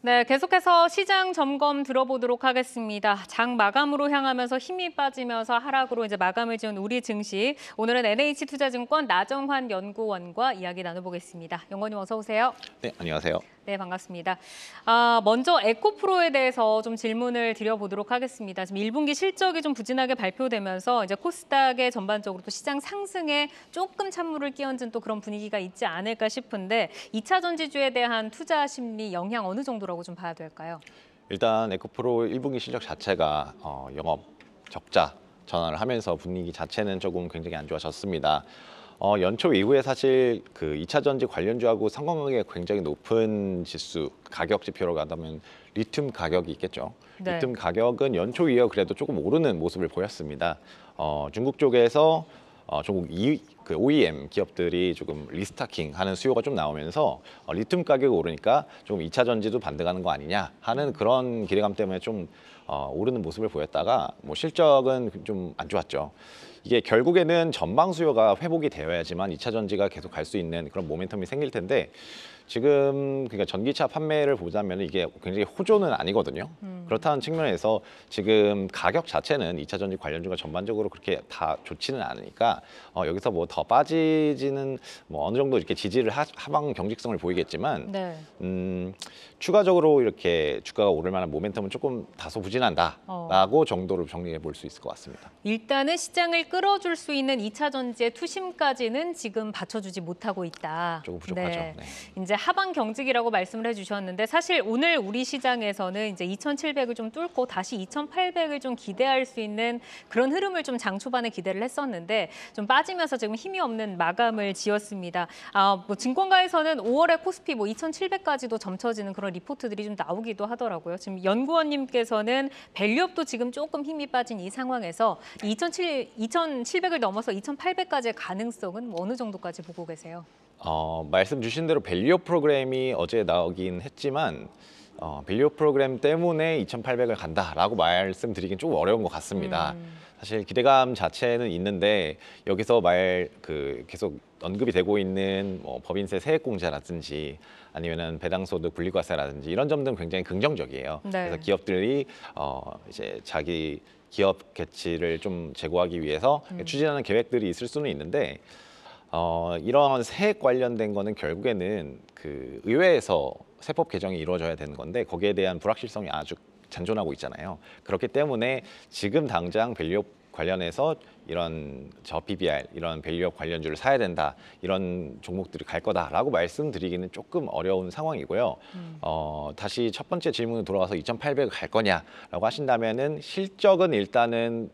네, 계속해서 시장 점검 들어보도록 하겠습니다. 장 마감으로 향하면서 힘이 빠지면서 하락으로 이제 마감을 지은 우리 증시. 오늘은 NH투자증권 나정환 연구원과 이야기 나눠보겠습니다. 연구원님 어서 오세요. 네, 안녕하세요. 네, 반갑습니다. 아, 먼저 에코프로에 대해서 좀 질문을 드려보도록 하겠습니다. 지금 1분기 실적이 좀 부진하게 발표되면서 이제 코스닥의 전반적으로 또 시장 상승에 조금 찬물을 끼얹은 또 그런 분위기가 있지 않을까 싶은데 2차 전지주에 대한 투자 심리 영향 어느 정도라고 좀 봐야 될까요? 일단 에코프로 1분기 실적 자체가 어, 영업 적자 전환을 하면서 분위기 자체는 조금 굉장히 안 좋아졌습니다. 어, 연초 이후에 사실 그 2차 전지 관련주하고 상관관계가 굉장히 높은 지수 가격 지표로 가다면 리튬 가격이 있겠죠. 네. 리튬 가격은 연초 이어 그래도 조금 오르는 모습을 보였습니다. 어, 중국 쪽에서 어, 중국 이, 그 OEM 기업들이 조금 리스타킹 하는 수요가 좀 나오면서 어, 리튬 가격이 오르니까 조금 2차 전지도 반등하는 거 아니냐 하는 그런 기대감 때문에 좀 어, 오르는 모습을 보였다가 뭐 실적은 좀 안 좋았죠. 이게 결국에는 전방 수요가 회복이 되어야지만 2차 전지가 계속 갈 수 있는 그런 모멘텀이 생길 텐데 지금 그러니까 전기차 판매를 보자면 이게 굉장히 호조는 아니거든요. 음. 그렇다는 측면에서 지금 가격 자체는 2차 전지 관련주가 전반적으로 그렇게 다 좋지는 않으니까 어, 여기서 뭐 더 빠지지는 뭐 어느 정도 이렇게 지지를 하, 하방 경직성을 보이겠지만 네. 음, 추가적으로 이렇게 주가가 오를 만한 모멘텀은 조금 다소 부진한다라고 어. 정도로 정리해 볼 수 있을 것 같습니다. 일단은 시장을 끌어줄 수 있는 2차 전지의 투심까지는 지금 받쳐주지 못하고 있다. 조금 부족하죠. 네. 네. 이제 하방 경직이라고 말씀을 해주셨는데 사실 오늘 우리 시장에서는 이제 2,700 2,700을 좀 뚫고 다시 2,800을 좀 기대할 수 있는 그런 흐름을 좀 장초반에 기대를 했었는데 좀 빠지면서 지금 힘이 없는 마감을 지었습니다. 아, 뭐 증권가에서는 5월에 코스피 뭐 2,700까지도 점쳐지는 그런 리포트들이 좀 나오기도 하더라고요. 지금 연구원님께서는 밸류업도 지금 조금 힘이 빠진 이 상황에서 2,700, 2,700을 넘어서 2,800까지의 가능성은 뭐 어느 정도까지 보고 계세요? 어, 말씀 주신 대로 밸류업 프로그램이 어제 나오긴 했지만 어, 빌리오 프로그램 때문에 2,800을 간다라고 말씀드리긴 조금 어려운 것 같습니다. 음. 사실 기대감 자체는 있는데 여기서 말 그 계속 언급이 되고 있는 뭐 법인세 세액공제라든지 아니면은 배당소득 분리과세라든지 이런 점들은 굉장히 긍정적이에요. 네. 그래서 기업들이 어 이제 자기 기업 개치를 좀 제고하기 위해서 음. 추진하는 계획들이 있을 수는 있는데 어, 이런 세액 관련된 거는 결국에는 그 의회에서 세법 개정이 이루어져야 되는 건데 거기에 대한 불확실성이 아주 잔존하고 있잖아요. 그렇기 때문에 지금 당장 밸류업 관련해서 이런 저 PBR 이런 밸류업 관련주를 사야 된다 이런 종목들이 갈 거다라고 말씀드리기는 조금 어려운 상황이고요. 음. 어, 다시 첫 번째 질문으로 돌아와서 2,800을 갈 거냐라고 하신다면은 실적은 일단은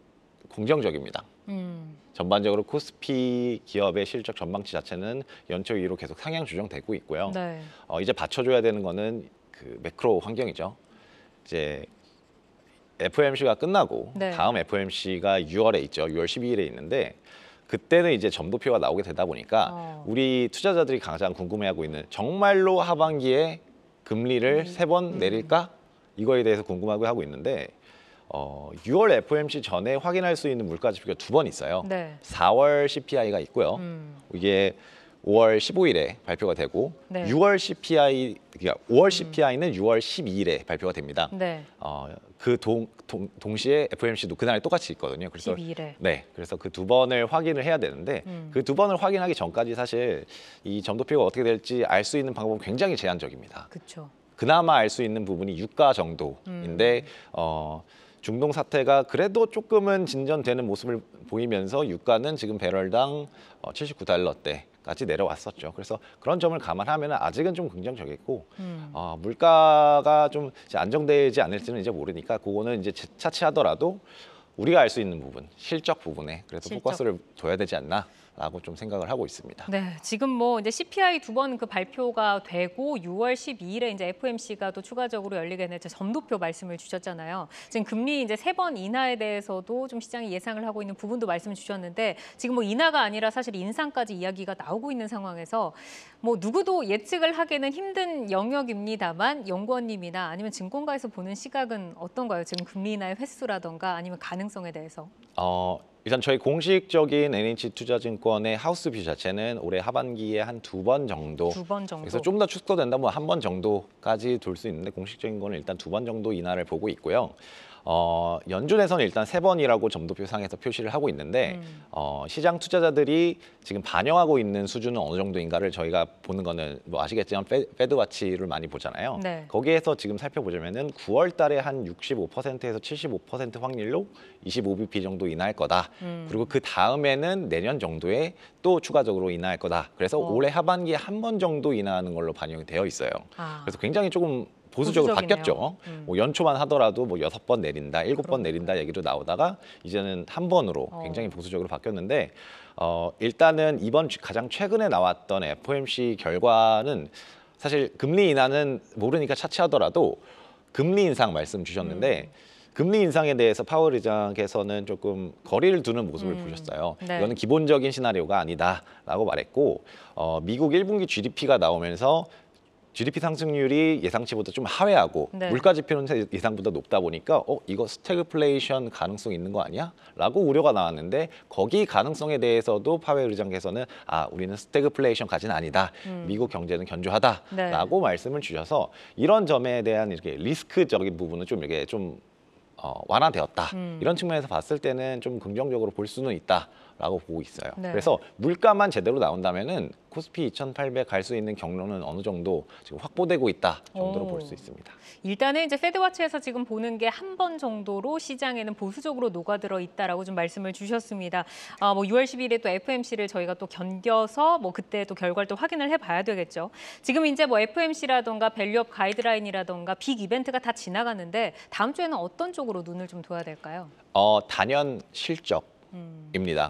공정적입니다. 음. 전반적으로 코스피 기업의 실적 전망치 자체는 연초 이후로 계속 상향 조정되고 있고요. 네. 어, 이제 받쳐줘야 되는 거는 그 매크로 환경이죠. 이제 FOMC가 끝나고 네. 다음 FOMC가 6월에 있죠. 6월 12일에 있는데 그때는 이제 점도표가 나오게 되다 보니까 어. 우리 투자자들이 가장 궁금해하고 있는 정말로 하반기에 금리를 음. 세번 음. 내릴까? 이거에 대해서 궁금하고 하고 있는데 어, 6월 FOMC 전에 확인할 수 있는 물가 지표가 두 번 있어요. 네. 4월 CPI가 있고요. 음. 이게 5월 15일에 발표가 되고 네. 6월 CPI 그러니까 5월 음. CPI는 6월 12일에 발표가 됩니다. 네. 어그 동 동시에 FOMC도 그날 똑같이 있거든요. 그래서 12일에. 네. 그래서 그 두 번을 확인을 해야 되는데 음. 그두 번을 확인하기 전까지 사실 이 점도표가 어떻게 될지 알 수 있는 방법은 굉장히 제한적입니다. 그렇죠. 그나마 알 수 있는 부분이 유가 정도인데 음. 어 중동 사태가 그래도 조금은 진전되는 모습을 보이면서 유가는 지금 배럴당 79달러대 어, 까지 내려왔었죠. 그래서 그런 점을 감안하면 아직은 좀 긍정적이고 음. 어, 물가가 좀 안정되지 않을지는 이제 모르니까 그거는 이제 차치하더라도 우리가 알 수 있는 부분, 실적 부분에 그래도 실적. 포커스를 둬야 되지 않나 라고 좀 생각을 하고 있습니다. 네, 지금 뭐 이제 CPI 두 번 그 발표가 되고 6월 12일에 이제 FOMC가 또 추가적으로 열리게 되 점도표 말씀을 주셨잖아요. 지금 금리 이제 세 번 인하에 대해서도 좀 시장이 예상을 하고 있는 부분도 말씀 주셨는데 지금 뭐 인하가 아니라 사실 인상까지 이야기가 나오고 있는 상황에서 뭐 누구도 예측을 하기는 힘든 영역입니다만 연구원님이나 아니면 증권가에서 보는 시각은 어떤가요? 지금 금리 인하의 횟수라던가 아니면 가능성에 대해서? 어, 일단 저희 공식적인 NH투자증권의 하우스뷰 자체는 올해 하반기에 한 두 번 정도, 정도. 그래서 좀 더 축소된다면 한 번 정도까지 돌 수 있는데 공식적인 거는 일단 두 번 정도 인하를 보고 있고요. 어, 연준에서는 일단 세 번이라고 점도표 상에서 표시를 하고 있는데 음. 어, 시장 투자자들이 지금 반영하고 있는 수준은 어느 정도인가를 저희가 보는 거는 뭐 아시겠지만 페, 드와치를 많이 보잖아요. 네. 거기에서 지금 살펴보자면은 9월 달에 한 65%에서 75% 확률로 25bp 정도 인하할 거다. 음. 그리고 그 다음에는 내년 정도에 또 추가적으로 인하할 거다. 그래서 오. 어. 올해 하반기에 한 번 정도 인하하는 걸로 반영이 되어 있어요. 아. 그래서 굉장히 조금 보수적으로 바뀌었죠. 음. 뭐 연초만 하더라도 뭐 여섯 번 내린다, 일곱 번 내린다 얘기도 나오다가 이제는 한 번으로 어. 굉장히 보수적으로 바뀌었는데 어, 일단은 이번 가장 최근에 나왔던 FOMC 결과는 사실 금리 인하는 모르니까 차치하더라도 금리 인상 말씀 주셨는데 음. 금리 인상에 대해서 파월 의장께서는 조금 거리를 두는 모습을 음, 보셨어요. 네. 이거는 기본적인 시나리오가 아니다라고 말했고 어, 미국 1분기 GDP가 나오면서 GDP 상승률이 예상치보다 좀 하회하고 네. 물가 지표는 예상보다 높다 보니까 어 이거 스태그플레이션 가능성 있는 거 아니야? 라고 우려가 나왔는데 거기 가능성에 대해서도 파웰 의장께서는 아 우리는 스태그플레이션 가진 아니다. 음. 미국 경제는 견조하다라고 네. 말씀을 주셔서 이런 점에 대한 이렇게 리스크적인 부분은 좀 이렇게 좀 어, 완화되었다. 음. 이런 측면에서 봤을 때는 좀 긍정적으로 볼 수는 있다라고 보고 있어요. 네. 그래서 물가만 제대로 나온다면은 코스피 2,800 갈 수 있는 경로는 어느 정도 지금 확보되고 있다 정도로 볼 수 있습니다. 일단은 이제 세드와치에서 지금 보는 게 한 번 정도로 시장에는 보수적으로 녹아들어 있다라고 좀 말씀을 주셨습니다. 아, 뭐 6월 10일에 또 FMC를 저희가 또 견뎌서 뭐 그때 또 결과를 또 확인을 해봐야 되겠죠. 지금 이제 뭐 FMC라던가 밸류업 가이드라인이라던가 빅 이벤트가 다 지나갔는데 다음 주에는 어떤 쪽으로 쪽으로 눈을 좀 둬야 될까요? 어, 단연 실적입니다.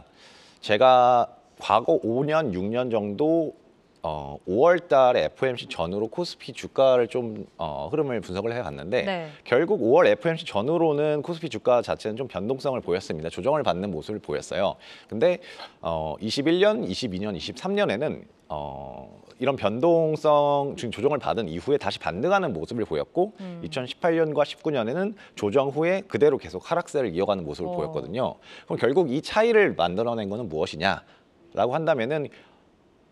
음. 제가 과거 5년, 6년 정도 어, 5월 달 FOMC 전후로 코스피 주가를 좀 어, 흐름을 분석을 해봤는데 네. 결국 5월 FOMC 전후로는 코스피 주가 자체는 좀 변동성을 보였습니다. 조정을 받는 모습을 보였어요. 근데 어, 21년, 22년, 23년에는 어, 이런 변동성 지금 조정을 받은 이후에 다시 반등하는 모습을 보였고 음. 2018년과 19년에는 조정 후에 그대로 계속 하락세를 이어가는 모습을 어. 보였거든요. 그럼 결국 이 차이를 만들어낸 것은 무엇이냐라고 한다면은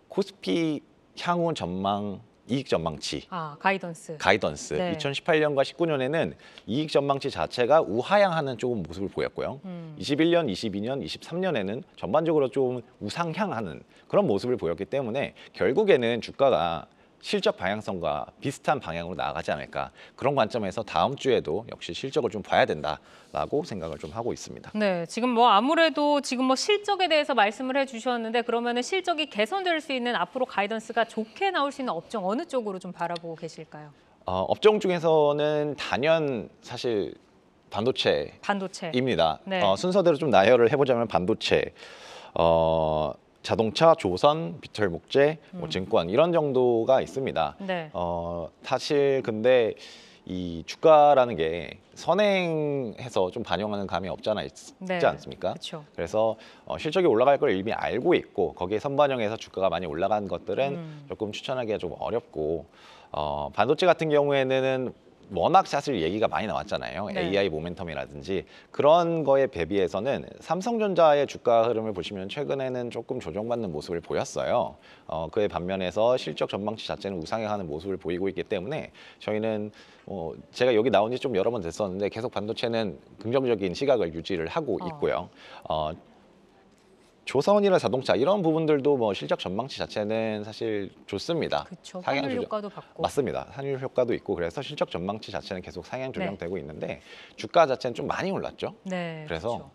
코스피 향후 전망 이익 전망치. 아, 가이던스. 가이던스. 네. 2018년과 19년에는 이익 전망치 자체가 우하향하는 조금 모습을 보였고요. 음. 21년, 22년, 23년에는 전반적으로 좀 우상향하는 그런 모습을 보였기 때문에 결국에는 주가가 실적 방향성과 비슷한 방향으로 나아가지 않을까 그런 관점에서 다음 주에도 역시 실적을 좀 봐야 된다라고 생각을 좀 하고 있습니다. 네, 지금 뭐 아무래도 지금 뭐 실적에 대해서 말씀을 해주셨는데 그러면 실적이 개선될 수 있는 앞으로 가이던스가 좋게 나올 수 있는 업종 어느 쪽으로 좀 바라보고 계실까요? 어, 업종 중에서는 단연 사실 반도체입니다. 반도체. 네. 어, 순서대로 좀 나열을 해보자면 반도체, 어, 자동차, 조선, 비철 목재, 뭐 음. 증권 이런 정도가 있습니다. 네. 어, 사실 근데 이 주가라는 게 선행해서 좀 반영하는 감이 없잖아 네. 있지 않습니까? 그쵸. 그래서 어, 실적이 올라갈 걸 이미 알고 있고 거기에 선반영해서 주가가 많이 올라간 것들은 음. 조금 추천하기가 좀 어렵고 어, 반도체 같은 경우에는 워낙 사실 얘기가 많이 나왔잖아요. 네. AI 모멘텀이라든지 그런 거에 대비해서는 삼성전자의 주가 흐름을 보시면 최근에는 조금 조정받는 모습을 보였어요. 어, 그에 반면에서 실적 전망치 자체는 우상향하는 모습을 보이고 있기 때문에 저희는 어, 제가 여기 나온 지 좀 여러 번 됐었는데 계속 반도체는 긍정적인 시각을 유지를 하고 어. 있고요. 어, 조선이나 자동차 이런 부분들도 뭐 실적 전망치 자체는 사실 좋습니다. 그렇죠. 상향 조정 효과도 받고 맞습니다. 환율 효과도 있고 그래서 실적 전망치 자체는 계속 상향 네. 조정되고 네. 있는데 주가 자체는 좀 많이 올랐죠. 네. 그래서 그렇죠.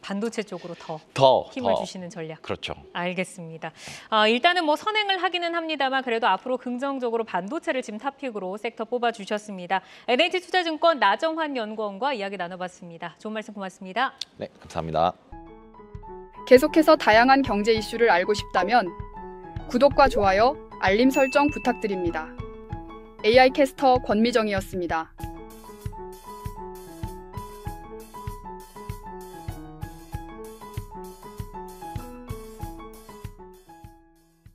반도체 쪽으로 더, 더 힘을 더. 주시는 전략. 그렇죠. 알겠습니다. 아, 일단은 뭐 선행을 하기는 합니다만 그래도 앞으로 긍정적으로 반도체를 지금 탑픽으로 섹터 뽑아주셨습니다. NH투자증권 나정환 연구원과 이야기 나눠봤습니다. 좋은 말씀 고맙습니다. 네, 감사합니다. 계속해서 다양한 경제 이슈를 알고 싶다면 구독과 좋아요, 알림 설정 부탁드립니다. AI 캐스터 권미정이었습니다.